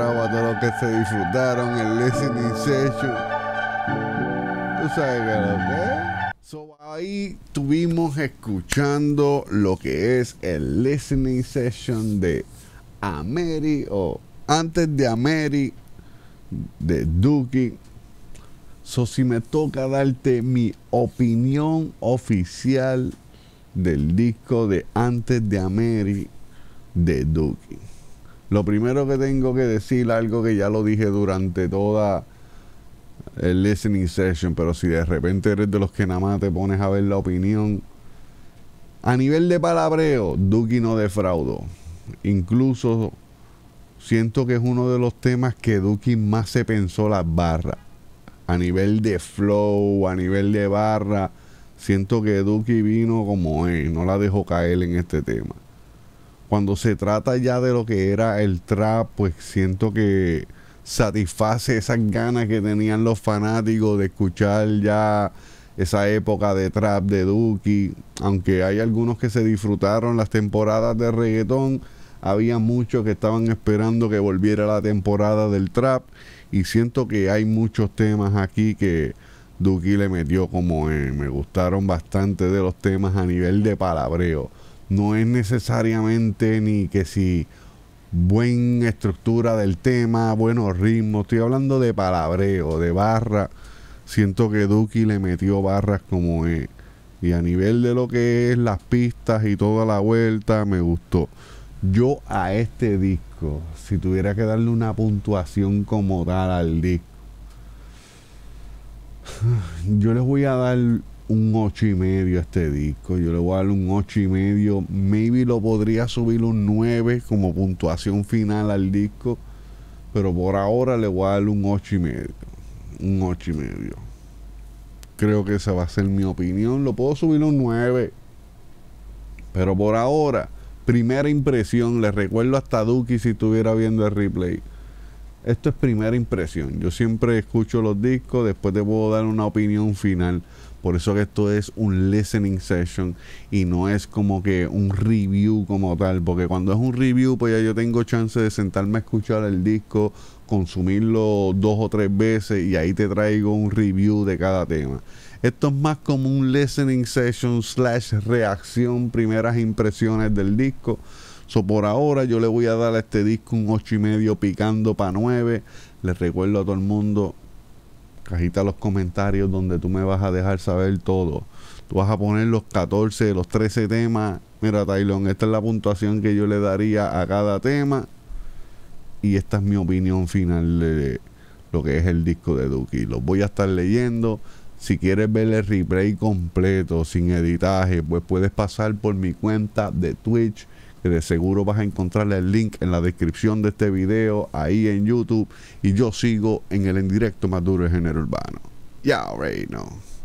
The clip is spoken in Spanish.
a todos los que se disfrutaron el listening session. ¿Tú sabes que lo So, ahí estuvimos escuchando lo que es el listening session de Ameri o antes de Ameri de Duki. So, si me toca darte mi opinión oficial del disco de Antes de Ameri de Duki. Lo primero que tengo que decir, algo que ya lo dije durante toda el listening session, pero si de repente eres de los que nada más te pones a ver la opinión, a nivel de palabreo, Duki no defraudó. Incluso siento que es uno de los temas que Duki más se pensó las barras. A nivel de flow, a nivel de barra, siento que Duki vino como es. no la dejó caer en este tema cuando se trata ya de lo que era el trap, pues siento que satisface esas ganas que tenían los fanáticos de escuchar ya esa época de trap de Duki. Aunque hay algunos que se disfrutaron las temporadas de reggaetón, había muchos que estaban esperando que volviera la temporada del trap. Y siento que hay muchos temas aquí que Duki le metió como me gustaron bastante de los temas a nivel de palabreo no es necesariamente ni que si buena estructura del tema, buenos ritmos, estoy hablando de palabreo, de barra. Siento que Duki le metió barras como es. Y a nivel de lo que es las pistas y toda la vuelta, me gustó. Yo a este disco, si tuviera que darle una puntuación como tal al disco, yo les voy a dar un 8 y medio a este disco. Yo le voy a dar un 8 y medio. Maybe lo podría subir un 9 como puntuación final al disco. Pero por ahora le voy a dar un 8 y medio. Un 8 y medio. Creo que esa va a ser mi opinión. Lo puedo subir un 9. Pero por ahora, primera impresión. le recuerdo hasta Duki si estuviera viendo el replay. Esto es primera impresión. Yo siempre escucho los discos, después te puedo dar una opinión final. Por eso que esto es un listening session y no es como que un review como tal, porque cuando es un review pues ya yo tengo chance de sentarme a escuchar el disco, consumirlo dos o tres veces y ahí te traigo un review de cada tema. Esto es más como un listening session slash reacción, primeras impresiones del disco. por ahora yo le voy a dar a este disco un 8 y medio picando para 9. Les recuerdo a todo el mundo, cajita los comentarios donde tú me vas a dejar saber todo. Tú vas a poner los 14, los 13 temas. Mira, Tylon, esta es la puntuación que yo le daría a cada tema. Y esta es mi opinión final de lo que es el disco de Duki. Los voy a estar leyendo. Si quieres ver el replay completo, sin editaje, pues puedes pasar por mi cuenta de Twitch de seguro vas a encontrar el link en la descripción de este video, ahí en YouTube. Y yo sigo en el en directo Maduro duro de género urbano. Ya, reino.